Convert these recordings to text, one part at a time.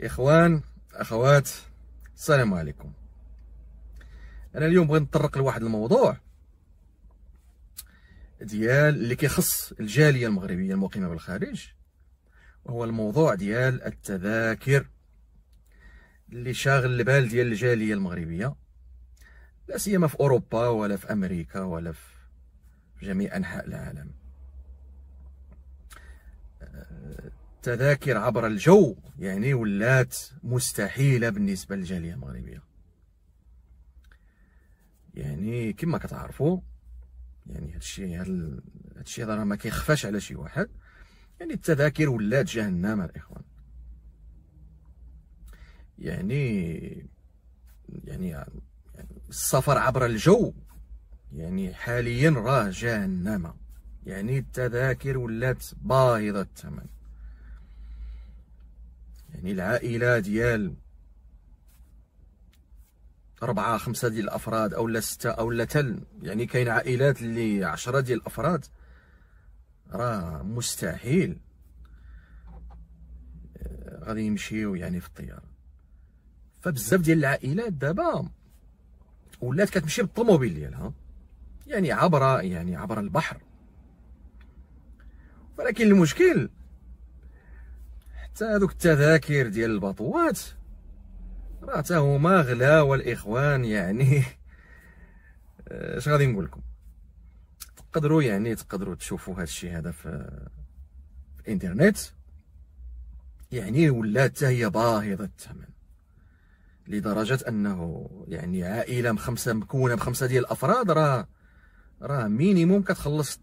اخوان اخوات السلام عليكم انا اليوم بغيت نطرق لواحد الموضوع ديال اللي كيخص الجاليه المغربيه المقيمه بالخارج وهو الموضوع ديال التذاكر اللي شاغل البال ديال الجاليه المغربيه لا سيما في اوروبا ولا في امريكا ولا في جميع انحاء العالم التذاكر عبر الجو يعني ولات مستحيلة بالنسبة للجالية المغربية يعني كما كتعرفوا يعني هادشي هادشي هذا راه ما كيخفاش على شي واحد يعني التذاكر ولات جهنم الاخوان يعني يعني يعني السفر عبر الجو يعني حاليا راه جهنم يعني التذاكر ولات باهظه الثمن يعني العائله ديال أربعة خمسة ديال الأفراد أو ستة أو تل يعني كاين عائلات اللي عشرة ديال الأفراد راه مستحيل آه، غادي يمشيو يعني في الطيارة فبزاف ديال العائلات دابا ولات كتمشي بالطوموبيل ديالها يعني عبر يعني عبر البحر ولكن المشكل حتى هذوك التذاكر ديال البطوات راه حتى هما غلاوه الاخوان يعني آه، اش غادي نقول لكم تقدروا يعني تقدروا تشوفوا هذا الشيء هذا في الانترنت يعني ولات هي باهظه الثمن لدرجه انه يعني عائله بخمسه مكونه بخمسه ديال الافراد راه راه مينيموم كتخلص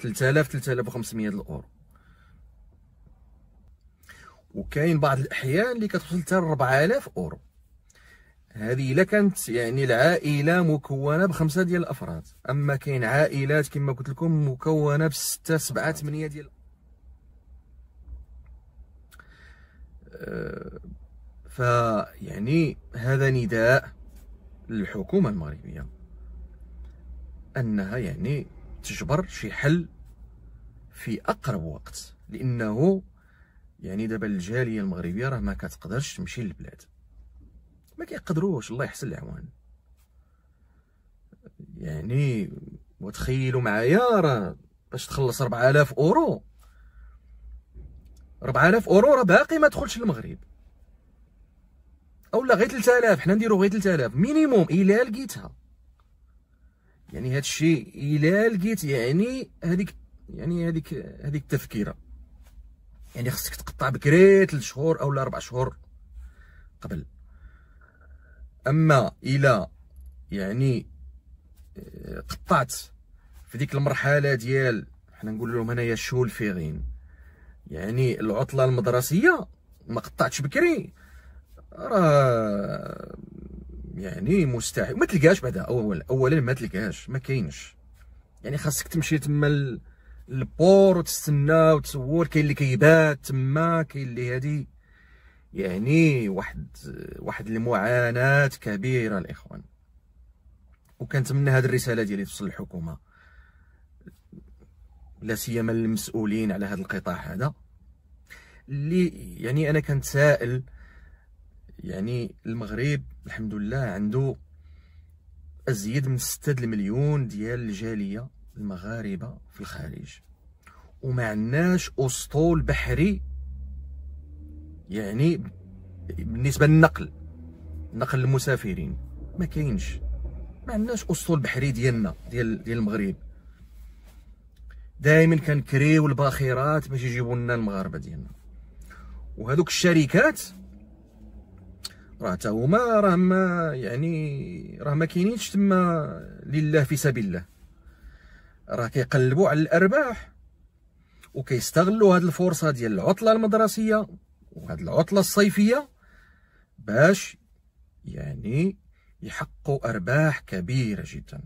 3000 3500 الاورو وكاين بعض الاحيان اللي كتوصل حتى 4000 اورو هذه الا كانت يعني العائله مكونه بخمسه ديال الافراد اما كاين عائلات كما قلت لكم مكونه بسته سبعه ثمانيه ديال أه، ف يعني هذا نداء للحكومه المغربيه انها يعني تجبر شي حل في اقرب وقت لانه يعني دابا الجاليه المغربيه راه ما كتقدرش تمشي للبلاد ما كيقدروش الله يحسن العوان يعني وتخيلوا معايا راه باش تخلص 4000 اورو 4000 اورو راه باقي ما دخلش للمغرب اولا غير 3000 حنا نديرو غير 3000 مينيموم الا لقيتها يعني هذا الشيء الا لقيت يعني هذيك يعني هذيك هذيك التفكيره يعني خصك تقطع بكري 3 شهور اولا 4 شهور قبل اما الى يعني آه، قطعت في ديك المرحله ديال حنا نقول لهم هنايا فيغين يعني العطله المدرسيه ما قطعتش بكري راه يعني مستحيل ما تلقاش بعدا اولا اولا ما تلقاش ما كاينش يعني خاصك تمشي تما البور وتستنى وتصور كاين اللي كيبات تما كاين اللي هادي يعني واحد واحد المعاناه كبيره الاخوان وكنتمنى هذه الرساله ديالي توصل للحكومه لا سيما المسؤولين على هذا القطاع هذا اللي يعني انا كنتسائل يعني المغرب الحمد لله عنده ازيد من 6 المليون ديال الجاليه المغاربه في الخارج وما عندناش اسطول بحري يعني بالنسبه للنقل نقل المسافرين ما كاينش ما عندناش اسطول بحري ديالنا ديال ديال المغرب دائما كنكريو الباخرات باش يجيبوا لنا المغاربه ديالنا وهذوك الشركات راه حتى هما راه ما يعني راه ما كاينينش تما لله في سبيل الله راه كيقلبوا على الارباح وكيستغلوا هذه الفرصه ديال العطله المدرسيه وهذه العطله الصيفيه باش يعني يحققوا ارباح كبيره جدا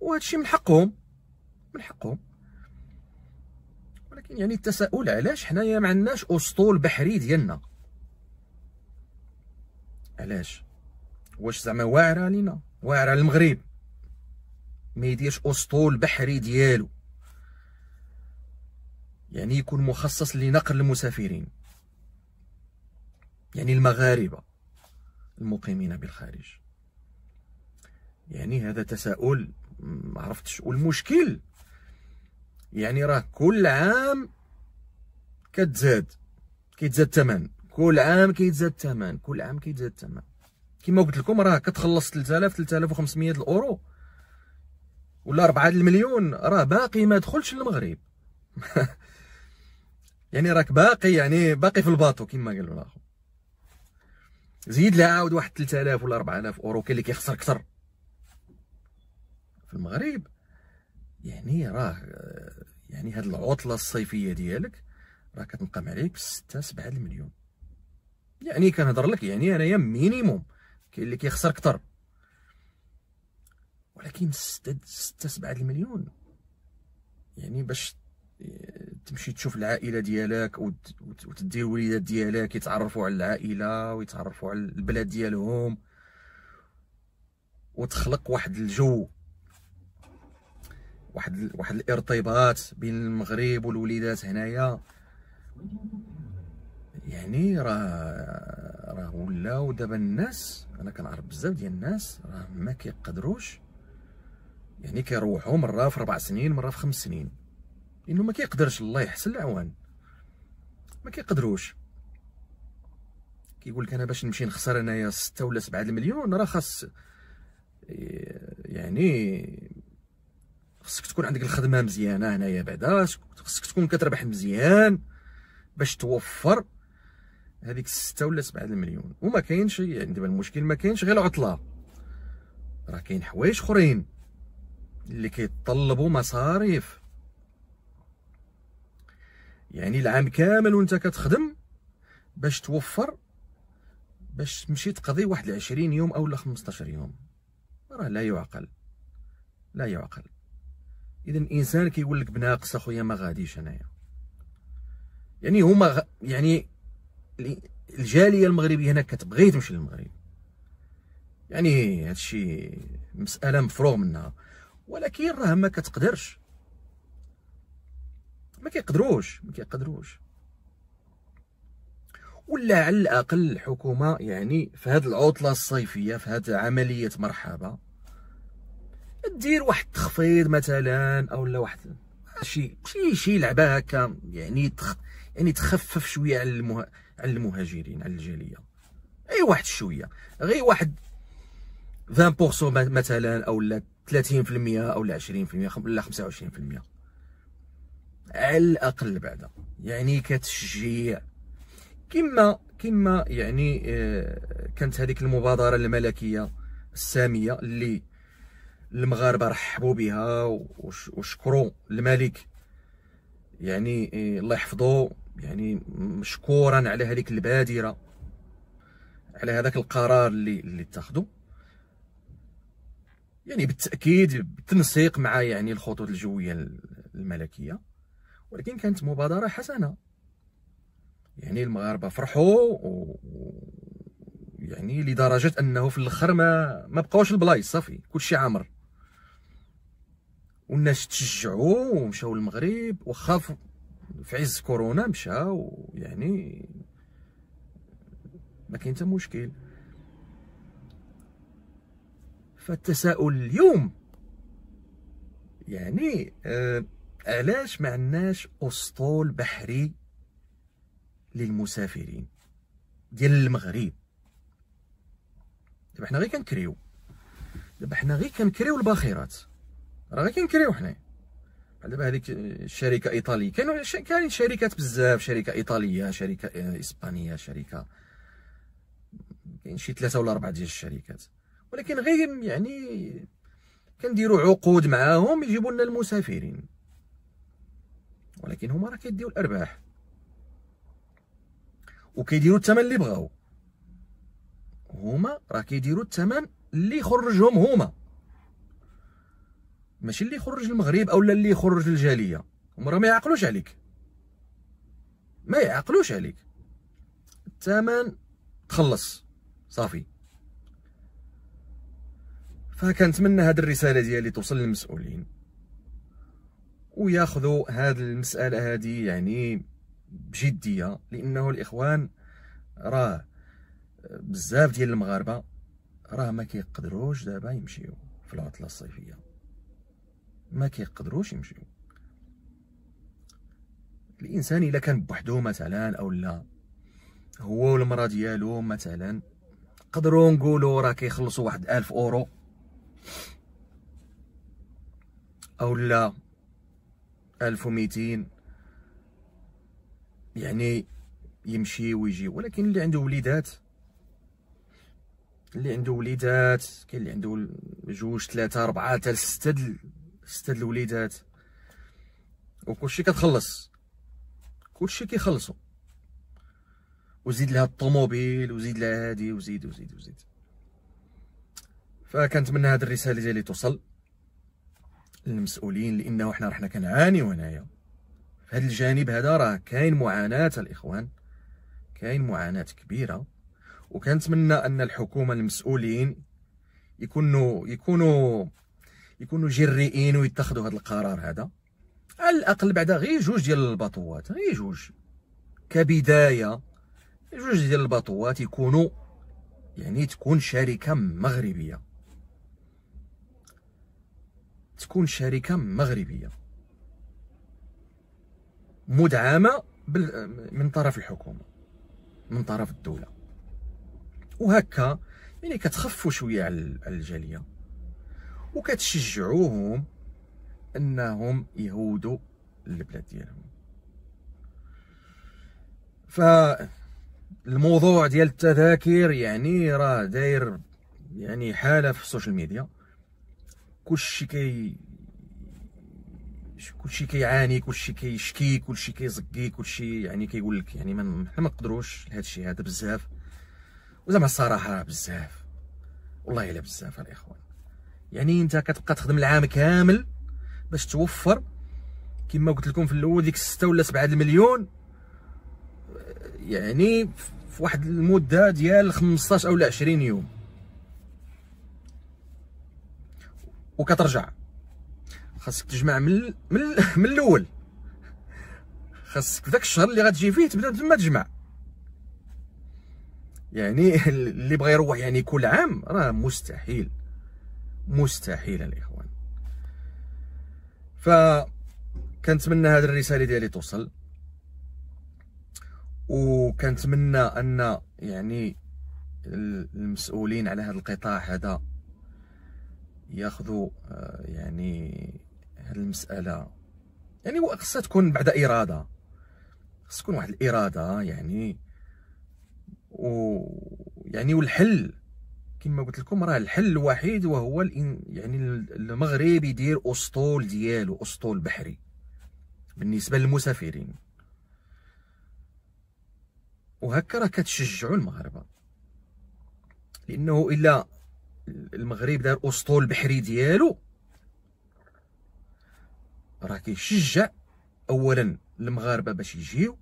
وهذا الشيء من حقهم من حقهم ولكن يعني التساؤل علاش حنايا ما عندناش اسطول بحري ديالنا علاش واش زعما واعره علينا واعره على المغرب ما يديرش اسطول بحري ديالو يعني يكون مخصص لنقل المسافرين يعني المغاربه المقيمين بالخارج يعني هذا تساؤل ما عرفتش والمشكل يعني راه كل عام كتزاد كيتزاد الثمن كل عام كيتزاد الثمن كل عام كيتزاد الثمن كما قلت لكم راه كتخلص 3000 3500 الاورو ولا 4 المليون راه باقي ما دخلش للمغرب يعني راك باقي يعني باقي في الباطو كما قالوا الاخر زيد لها عاود واحد 3000 ولا 4000 اورو كاين اللي كيخسر اكثر في المغرب يعني راه يعني هاد العطله الصيفيه ديالك راه كتنقم عليك ب 6 7 المليون يعني كنهضر لك يعني انايا مينيموم كاين اللي كيخسر اكثر ولكن 6 6 7 المليون يعني باش تمشي تشوف العائله ديالك وتدي الوليدات ديالك يتعرفوا على العائله ويتعرفوا على البلاد ديالهم وتخلق واحد الجو واحد واحد الارتباط بين المغرب والوليدات هنايا يعني راه راه ولاو دابا الناس انا كنعرف بزاف ديال الناس راه ما كيقدروش يعني كيروحوا مره في اربع سنين مره في خمس سنين لانه ما كيقدرش الله يحسن العوان ما كيقدروش كيقول لك انا باش نمشي نخسر انايا 6 ولا 7 المليون راه خاص يعني خصك تكون عندك الخدمه مزيانه هنايا بعدا خصك تكون كتربح مزيان باش توفر هذيك 6 ولا 7 المليون وما كاينش يعني دابا المشكل ما كاينش غير العطله راه كاين حوايج اخرين اللي كيتطلبوا مصاريف يعني العام كامل وانت كتخدم باش توفر باش تمشي تقضي واحد 20 يوم لا 15 يوم راه لا يعقل لا يعقل اذا الانسان كيقول لك بناقص اخويا ما غاديش انايا يعني هما غ... يعني الجاليه المغربيه هنا كتبغي تمشي للمغرب يعني هادشي مساله مفروغ منها ولكن راه ما كتقدرش ما كيقدروش ما كيقدروش ولا على الاقل الحكومه يعني في هذه العطله الصيفيه في هذه عمليه مرحبا دير واحد التخفيض مثلا او لا واحد شي شي شي لعبه هكا يعني تخ... يعني تخفف شويه على المه... على المهاجرين على الجاليه اي واحد شويه غير واحد 20% مثلا او لا 30% او لا 20% لا 25% على الاقل بعدا يعني كتشجيع كما كما يعني آه، كانت هذيك المبادره الملكيه الساميه اللي المغاربه رحبوا بها وشكروا الملك يعني آه، الله يحفظه يعني مشكورا على هذيك البادره على هذاك القرار اللي اللي اتخذوا يعني بالتاكيد بالتنسيق مع يعني الخطوط الجويه الملكيه ولكن كانت مبادره حسنه يعني المغاربه فرحوا و... يعني لدرجه انه في الاخر ما ما بقاوش البلايص صافي كلشي عامر والناس تشجعوا ومشاو للمغرب واخا في عز كورونا مشاو يعني ما كاين حتى مشكل فالتساؤل اليوم يعني آه، علاش ما عندناش اسطول بحري للمسافرين ديال المغرب دابا حنا غير كنكريو دابا حنا غير كنكريو الباخرات راه غير كنكريو حنا دابا هذيك الشركه ايطاليه كانوا كاين شركات بزاف شركه ايطاليه شركه اسبانيه شركه كاين شي ثلاثه ولا اربعه ديال الشركات ولكن غير يعني كنديروا عقود معاهم يجيبوا لنا المسافرين ولكن هما راه كيديروا الارباح وكيديروا الثمن اللي بغاو هما راه كيديروا الثمن اللي يخرجهم هما ماشي اللي يخرج المغرب اولا اللي يخرج الجاليه هما راه ما يعقلوش عليك ما يعقلوش عليك الثمن تخلص صافي فكنتمنى هاد الرساله ديالي توصل للمسؤولين وياخذوا هاد المساله هادي يعني بجديه لانه الاخوان راه بزاف ديال المغاربه راه ما كيقدروش دابا يمشيو في العطله الصيفيه ما كيقدروش يمشيو الانسان الا كان بوحدو مثلا او لا هو والمراه ديالو مثلا قدروا نقولوا راه كيخلصوا واحد ألف اورو او لا 1200 يعني يمشي ويجي ولكن اللي عنده وليدات اللي عنده وليدات كاين اللي عنده جوج ثلاثة أربعة حتى ستة ستة الوليدات وكلشي كتخلص كلشي كيخلصو وزيد لها الطوموبيل وزيد لها هادي وزيد وزيد وزيد فكنتمنى هذه الرساله ديالي توصل للمسؤولين لانه حنا رحنا كنعانيو هنايا هذا الجانب هذا راه كاين معاناه الاخوان كاين معاناه كبيره وكنتمنى ان الحكومه المسؤولين يكونوا يكونوا يكونوا جريئين ويتخذوا هذا القرار هذا على الاقل بعدا غير جوج ديال البطوات غير جوج كبدايه جوج ديال البطوات يكونوا يعني تكون شركه مغربيه تكون شركه مغربيه مدعمه من طرف الحكومه من طرف الدوله وهكا يعني كتخفوا شويه على الجاليه وكتشجعوهم انهم يهودوا البلاد ديالهم فالموضوع ديال التذاكر يعني راه داير يعني حاله في السوشيال ميديا كلشي كي كلشي كيعاني كلشي كيشكي كلشي كيزكي كلشي يعني كيقول لك يعني ما حنا ما نقدروش لهذا الشيء هذا بزاف وزعما الصراحه بزاف والله الا بزاف الاخوان يعني انت كتبقى تخدم العام كامل باش توفر كما قلت لكم في الاول ديك 6 ولا 7 المليون يعني في واحد المده ديال 15 او 20 يوم وكترجع خاصك تجمع من من, من الاول خاصك داك ذاك الشهر اللي غتجي فيه تبدا تما تجمع يعني اللي بغى يروح يعني كل عام راه مستحيل مستحيل الاخوان ف كنتمنى هذه الرساله ديالي توصل وكنتمنى ان يعني المسؤولين على هذا القطاع هذا ياخذوا آه، يعني هذه المساله يعني خصها تكون بعد اراده خص تكون واحد الاراده يعني و يعني والحل كما قلت لكم راه الحل الوحيد وهو يعني المغرب يدير اسطول ديالو اسطول بحري بالنسبه للمسافرين وهكا راه كتشجعوا المغاربه لانه الا المغرب دار اسطول بحري ديالو راه كيشجع اولا المغاربه باش يجيو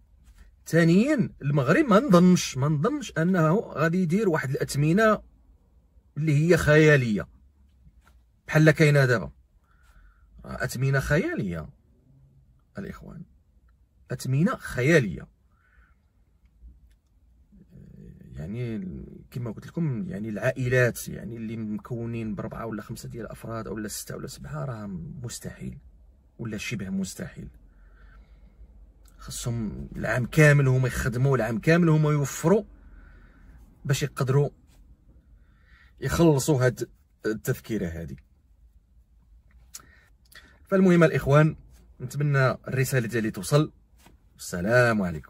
ثانيا المغرب ما نظنش ما نظنش انه غادي يدير واحد الاثمنه اللي هي خياليه بحال كاينه دابا اثمنه خياليه الاخوان اثمنه خياليه يعني كما قلت لكم يعني العائلات يعني اللي مكونين بربعه ولا خمسه ديال الافراد ولا سته ولا سبعه راه مستحيل ولا شبه مستحيل خصهم العام كامل هما يخدموا العام كامل هما يوفروا باش يقدروا يخلصوا هاد التذكيره هذه فالمهم الاخوان نتمنى الرساله ديالي توصل السلام عليكم